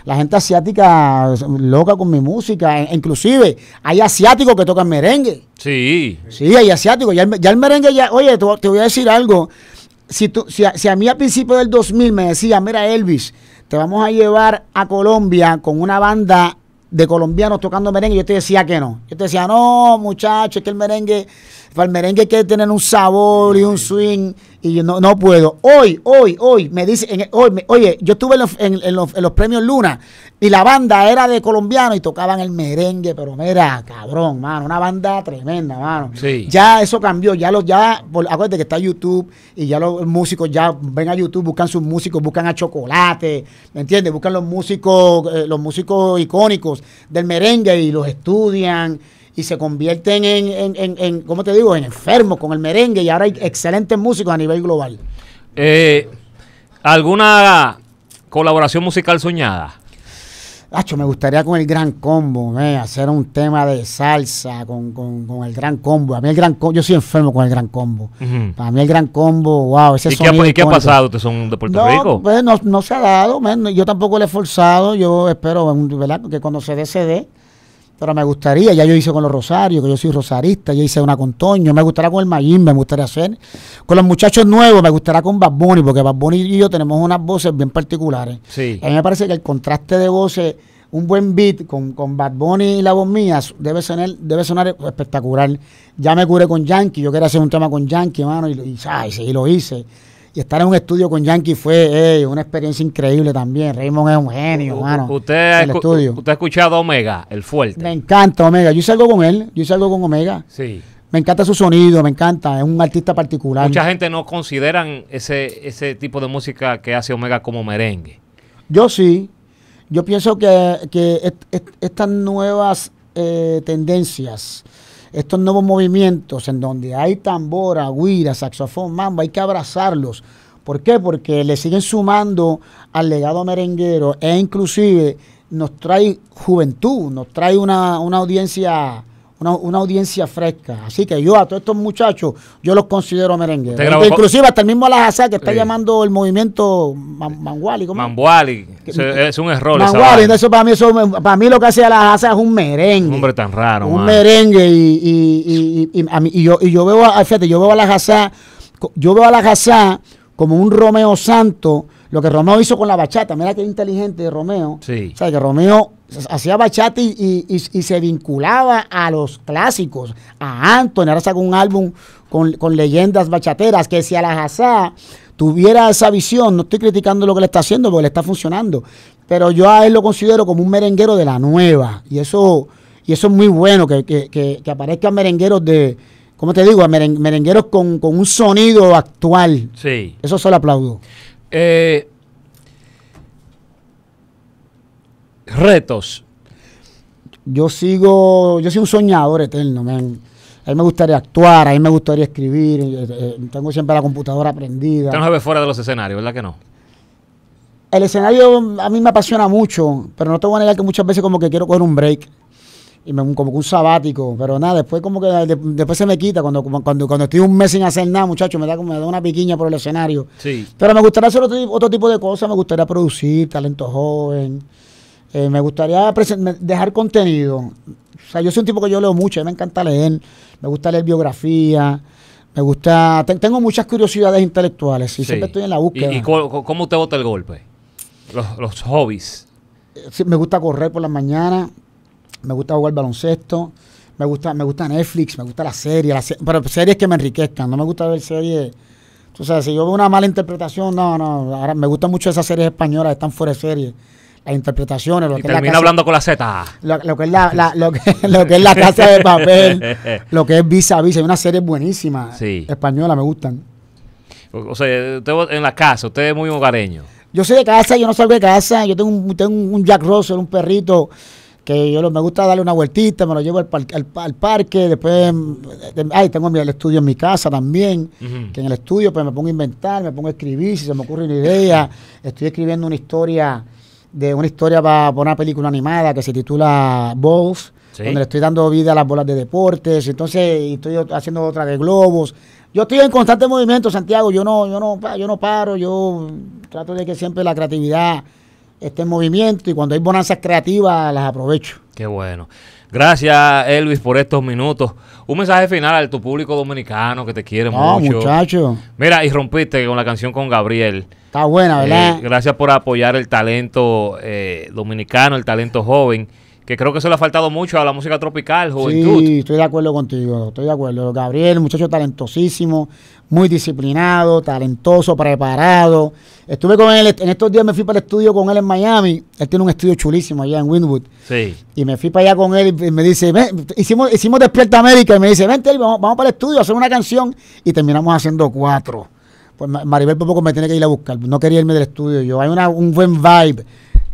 la gente asiática loca con mi música. E, inclusive, hay asiáticos que tocan merengue. Sí. Sí, hay asiáticos. Ya, el, merengue, ya, oye, te, voy a decir algo. Si, tú, si, a, si a mí al principio del 2000 me decía, mira Elvis, te vamos a llevar a Colombia con una banda de colombianos tocando merengue. Yo te decía que no. Yo te decía, no, muchacho, es que el merengue para el merengue hay que tener un sabor y un swing. Y yo no, puedo. Hoy, hoy, hoy, me dicen hoy, oye, yo estuve en los, premios Luna y la banda era de colombianos y tocaban el merengue, pero mira, cabrón, mano, una banda tremenda, mano. Ya eso cambió, ya los, ya, acuérdate que está YouTube y ya los músicos ya ven a YouTube, buscan sus músicos, buscan a Chocolate, ¿me entiendes? Buscan los músicos, eh, los músicos icónicos del merengue y los estudian y se convierten en, en, en, te digo?, en enfermos con el merengue y ahora hay excelentes músicos a nivel global. Eh, ¿Alguna colaboración musical soñada? Hacho, me gustaría con el Gran Combo, eh, hacer un tema de salsa con, con, el Gran Combo. A mí el Gran Combo, yo soy enfermo con el Gran Combo. Para mí el Gran Combo, wow, ¿Y qué, ha pasado? ¿Ustedes son de Puerto no, Rico? Pues, no, se ha dado, yo tampoco le he forzado. Yo espero, Que cuando se dé, se dé. Pero me gustaría, ya yo hice con los Rosarios, que yo soy rosarista, ya hice una con Toño, me gustaría con el Magín, me gustaría hacer. Con los muchachos nuevos, me gustaría con Bad Bunny, porque Bad Bunny y yo tenemos unas voces bien particulares. A mí me parece que el contraste de voces, un buen beat con, con Bad Bunny y la voz mía, debe sonar, debe sonar espectacular. Ya me curé con Yankee, yo quería hacer un tema con Yankee, hermano, y, y, y lo hice. Y estar en un estudio con Yankee fue una experiencia increíble también. Raymond es un genio, hermano. Usted, usted ha escuchado Omega, el fuerte. Me encanta Omega. Yo hice algo con él, yo hice algo con Omega. Sí. Me encanta su sonido, me encanta, es un artista particular. Mucha gente no consideran ese, ese tipo de música que hace Omega como merengue. Yo sí. Yo pienso que, estas nuevas eh, tendencias estos nuevos movimientos en donde hay tambora, guira, saxofón, mambo, hay que abrazarlos. ¿Por qué? Porque le siguen sumando al legado merenguero e inclusive nos trae juventud, nos trae una, una audiencia una, audiencia fresca. Así que yo a todos estos muchachos, yo los considero merengue. inclusive hasta el mismo Alajazá que está llamando el movimiento man, Manguali. Es un error. Mambuali, eso para mí, para mí lo que hace Alajazá es un merengue. Un hombre tan raro. Un merengue. Y, y, y, y, yo, y yo veo, a, fíjate, yo veo a Alajazá, yo veo a como un Romeo Santo. Lo que Romeo hizo con la bachata, mira qué inteligente de Romeo. Sí. O sea, que Romeo hacía bachata y, se vinculaba a los clásicos, a Anthony, ahora sacó un álbum con, leyendas bachateras, que si Hazá tuviera esa visión, no estoy criticando lo que le está haciendo, porque le está funcionando, pero yo a él lo considero como un merenguero de la nueva, y eso, y eso es muy bueno, que, aparezcan merengueros de, ¿cómo te digo?, merengueros con, un sonido actual. Sí. Eso solo aplaudo. Eh, retos? Yo sigo, yo soy un soñador eterno, A mí me gustaría actuar, a mí me gustaría escribir, eh, eh, tengo siempre la computadora prendida. Usted no se fuera de los escenarios, ¿verdad que no? El escenario a mí me apasiona mucho, pero no tengo voy a que muchas veces como que quiero coger un break y como que un sabático, pero nada, después como que eh, después se me quita cuando, cuando, cuando estoy un mes sin hacer nada, muchacho me da como me da una piquiña por el escenario. Sí. Pero me gustaría hacer otro, otro tipo de cosas, me gustaría producir, talento joven. Eh, me gustaría dejar contenido. O sea, yo soy un tipo que yo leo mucho, me encanta leer, me gusta leer biografía, me gusta... tengo muchas curiosidades intelectuales y siempre estoy en la búsqueda. ¿Y, cómo te bota el golpe? Pues? Los, hobbies. Eh, me gusta correr por las mañanas, me gusta jugar baloncesto, me gusta, me gusta Netflix, me gusta la serie, pero series que me enriquezcan, no me gusta ver series... O sea, si yo veo una mala interpretación, no, no, ahora me gustan mucho esas series españolas, están fuera de serie interpretaciones, lo termina hablando con la Z. Lo, que es la, casa de papel, lo que es Visa a Visa. Hay una serie buenísima española, me gustan. O, sea, usted en la casa, usted es muy hogareño. Yo soy de casa, yo no salgo de casa. Yo tengo un, tengo un Jack Russell, un perrito que yo me gusta darle una vueltita, me lo llevo al, parque, al, parque después, ay, tengo el estudio en mi casa también, que en el estudio pues me pongo a inventar, me pongo a escribir, si se me ocurre una idea, estoy escribiendo una historia de una historia para, una película animada que se titula Balls, donde le estoy dando vida a las bolas de deportes, entonces estoy haciendo otra de globos. Yo estoy en constante movimiento, Santiago, yo no, yo no, yo no paro, yo trato de que siempre la creatividad esté en movimiento y cuando hay bonanzas creativas las aprovecho. Qué bueno. Gracias, Elvis, por estos minutos. Un mensaje final a tu público dominicano que te quiere mucho. Mira, y rompiste con la canción con Gabriel. Está buena, eh, ¿verdad? gracias por apoyar el talento eh, dominicano, el talento joven, que creo que se le ha faltado mucho a la música tropical, juventud. Sí, estoy de acuerdo contigo, estoy de acuerdo. Gabriel, muchacho talentosísimo, muy disciplinado, talentoso, preparado. Estuve con él, en estos días me fui para el estudio con él en Miami. Él tiene un estudio chulísimo allá en Winwood. Sí. Y me fui para allá con él y me dice, Ven, hicimos, hicimos Despierta América y me dice, vente, vamos, vamos para el estudio a hacer una canción y terminamos haciendo cuatro pues Maribel por poco me tiene que ir a buscar. No quería irme del estudio yo. Hay un buen vibe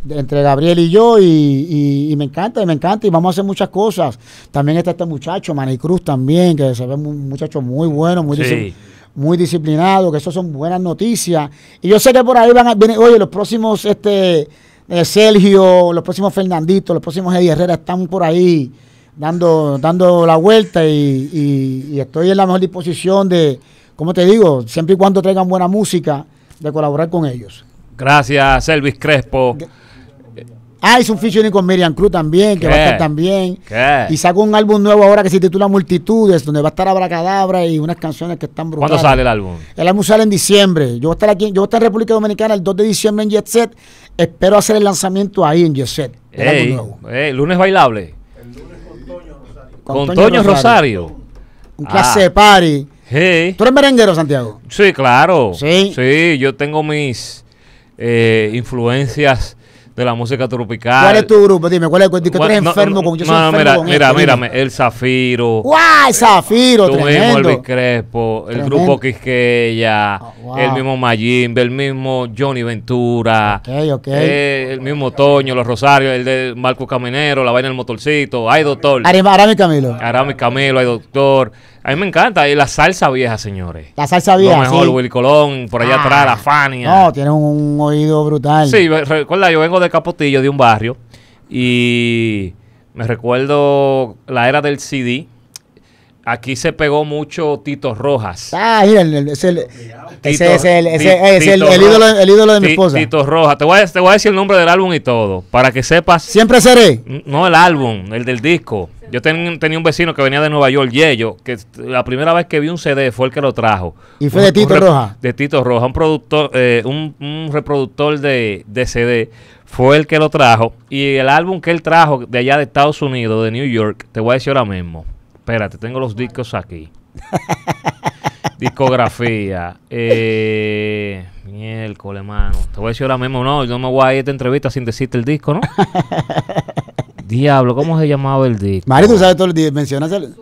entre Gabriel y yo y, me encanta, me encanta y vamos a hacer muchas cosas. También está este muchacho, Manicruz también, que se ve un muchacho muy bueno, muy, muy disciplinado, que eso son buenas noticias. Y yo sé que por ahí van a venir, oye, los próximos este eh, Sergio, los próximos Fernandito, los próximos Eddie Herrera están por ahí dando, dando la vuelta y estoy en la mejor disposición de como te digo, siempre y cuando tengan buena música, de colaborar con ellos. Gracias, Elvis Crespo. Ah, hizo un featuring con Miriam Cruz también, que va a estar también. Y sacó un álbum nuevo ahora que se titula Multitudes, donde va a estar Abracadabra y unas canciones que están brutales. ¿Cuándo sale el álbum? El álbum sale en diciembre. Yo voy a estar aquí, yo voy a estar en República Dominicana el 2 de diciembre en Jet Set. Espero hacer el lanzamiento ahí en Jet Set. El nuevo. lunes bailable. El lunes con Toño Rosario. Con, Toño, Rosario. Un clase de ah. party ¿Tú eres merenguero, Santiago? Sí, claro. Sí. yo tengo mis eh, influencias de la música tropical. ¿Cuál es tu grupo? Dime, ¿cuál es el que tú eres enfermo no, con? mira, mira, mira, el Zafiro. ¡Guau, el Zafiro! Tú mismo, el Crespo, el grupo Quisqueya, ah, el mismo Mayimbe, el mismo Johnny Ventura, okay, okay. Eh, el mismo Toño, Los Rosarios, el de Marco Caminero, La Vaina del Motorcito, Ay Doctor. Arami Camilo. Arami Camilo, hay Doctor. A mí me encanta. Y la salsa vieja, señores. La salsa vieja. Lo mejor, Willy Colón, por allá ah. atrás, la Fania. No, tiene un oído brutal. Sí, recuerda, yo vengo de Capotillo, de un barrio. Y me recuerdo la era del CD Aquí se pegó mucho Tito Rojas. Ah, mira, es el, es el, ídolo, de mi esposa. Tito Rojas. Te voy, a, decir el nombre del álbum y todo, para que sepas. Siempre seré. No, el álbum, el del disco. Yo tenía un vecino que venía de Nueva York, Yello, que la primera vez que vi un CD fue el que lo trajo. ¿Y fue de Tito Rojas? De Tito Rojas, un, productor, eh, un, reproductor de, de CD fue el que lo trajo. Y el álbum que él trajo de allá de Estados Unidos, de New York, te voy a decir ahora mismo. Espérate, tengo los discos aquí. Discografía. Eh, miércoles, mano. Te voy a decir ahora mismo, no, yo no me voy a ir a esta entrevista sin decirte el disco, ¿no? Diablo, ¿cómo se llamaba el disco? Mario, tú sabes todo el disco. Mencionas el...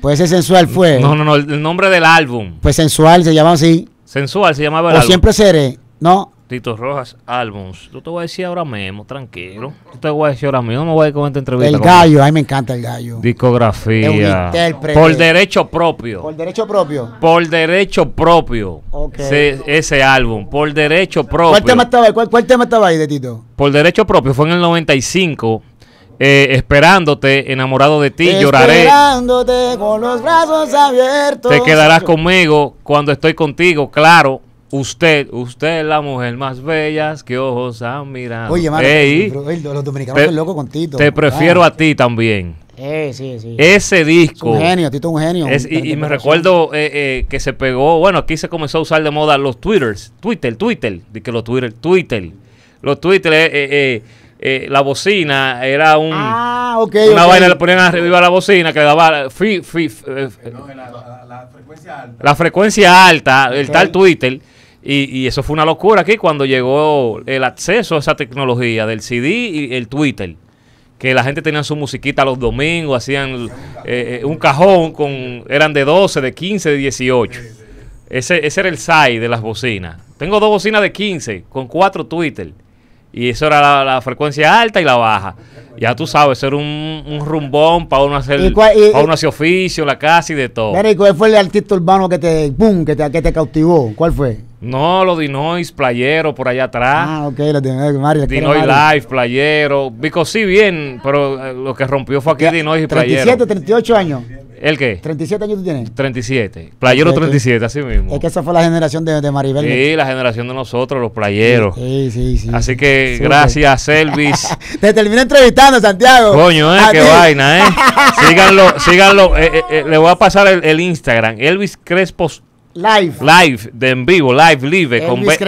Pues ese sensual fue. No, no, no, el nombre del álbum. Pues sensual se llamaba así. Sensual se llamaba el o siempre seré. No, Tito Rojas Albums. Yo te voy a decir ahora mismo, tranquilo. Yo te voy a decir ahora mismo, no me voy a ir con esta entrevista. El gallo, a mí me encanta el gallo. Discografía. Por derecho propio. Por derecho propio. Por derecho propio. ese álbum, por derecho propio. ¿Cuál tema estaba ahí? ¿Cuál, tema estaba ahí de Tito? Por derecho propio, fue en el 95. Eh, esperándote, enamorado de ti, lloraré. Esperándote con los brazos abiertos. Te quedarás conmigo cuando estoy contigo, claro Usted, usted es la mujer más bella que ojos han mirado. Oye, mano, los dominicanos son locos con Tito. Te prefiero ah. a ti también. Eh, sí, sí. Ese disco. Es un genio, Tito es un genio. y, me recuerdo eh, eh, que se pegó, bueno, aquí se comenzó a usar de moda los Twitters, Twitter, Twitter, de que los Twitter, Twitter. Los Twitter, eh, eh, la bocina era un... Ah, ok. Una vaina le ponían arriba a la bocina que le daba... no, la, la, frecuencia alta. La frecuencia alta, el tal Twitter y, eso fue una locura aquí cuando llegó el acceso a esa tecnología del CD y el Twitter. Que la gente tenía su musiquita los domingos, hacían eh, eh, un cajón con. eran de 12, de 15, de 18. Ese, ese era el SAI de las bocinas. Tengo dos bocinas de 15 con cuatro Twitter. Y eso era la, frecuencia alta y la baja. Ya tú sabes, eso era un, rumbón para uno hacer oficio, la casa y de todo. cuál fue el artista urbano que te, que te, que te cautivó? ¿Cuál fue? No, los Dinois, playero por allá atrás. Ah, ok, los Dinois, Mario. Dinois Live, playero. Vico sí bien, pero eh, lo que rompió fue aquí Dinois y playero. 37, 38 años. ¿El qué? 37 años tú tienes. 37. Playero 37, así mismo. Es que esa fue la generación de, Maribel. Sí, la generación de nosotros, los playeros. Sí, sí, sí. Así que gracias, Elvis. Te terminé entrevistando, Santiago. Coño, eh, qué vaina, eh. síganlo, síganlo. Eh, eh, le voy a pasar el, el Instagram. Elvis Crespos Live. Live, de en vivo, live, live. con, V,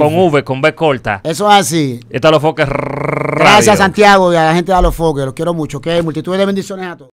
con, con, V, corta. Eso es así. Está los foques. Gracias, Santiago, y a la gente de los foques. Los quiero mucho. Que multitud de bendiciones a todos.